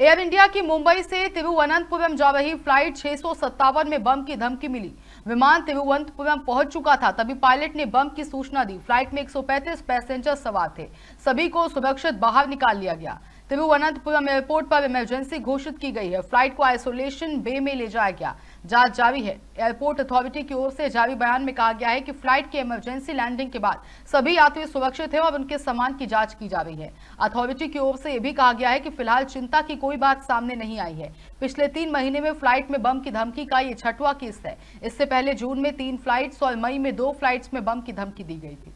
air India की मुंबई से तिरुवनंतपुरम जा रही फ्लाइट छह में बम की धमकी मिली विमान तिरुवनंतपुरम पहुंच चुका था तभी पायलट ने बम की सूचना दी फ्लाइट में 135 पैसेंजर सवार थे सभी को सुरक्षित बाहर निकाल लिया गया तिरुवनंतपुरम एयरपोर्ट पर इमरजेंसी घोषित की गई है फ्लाइट को आइसोलेशन बे में ले जाया गया जांच जारी है एयरपोर्ट अथॉरिटी की ओर से जारी बयान में कहा गया है कि फ्लाइट की इमरजेंसी लैंडिंग के बाद सभी यात्री सुरक्षित हैं और उनके सामान की जांच की जा रही है अथॉरिटी की ओर से यह भी कहा गया है कि फिलहाल चिंता की कोई बात सामने नहीं आई है पिछले तीन महीने में फ्लाइट में बम की धमकी का ये छठवा केस है इससे पहले जून में तीन फ्लाइट्स और मई में दो फ्लाइट्स में बम की धमकी दी गई थी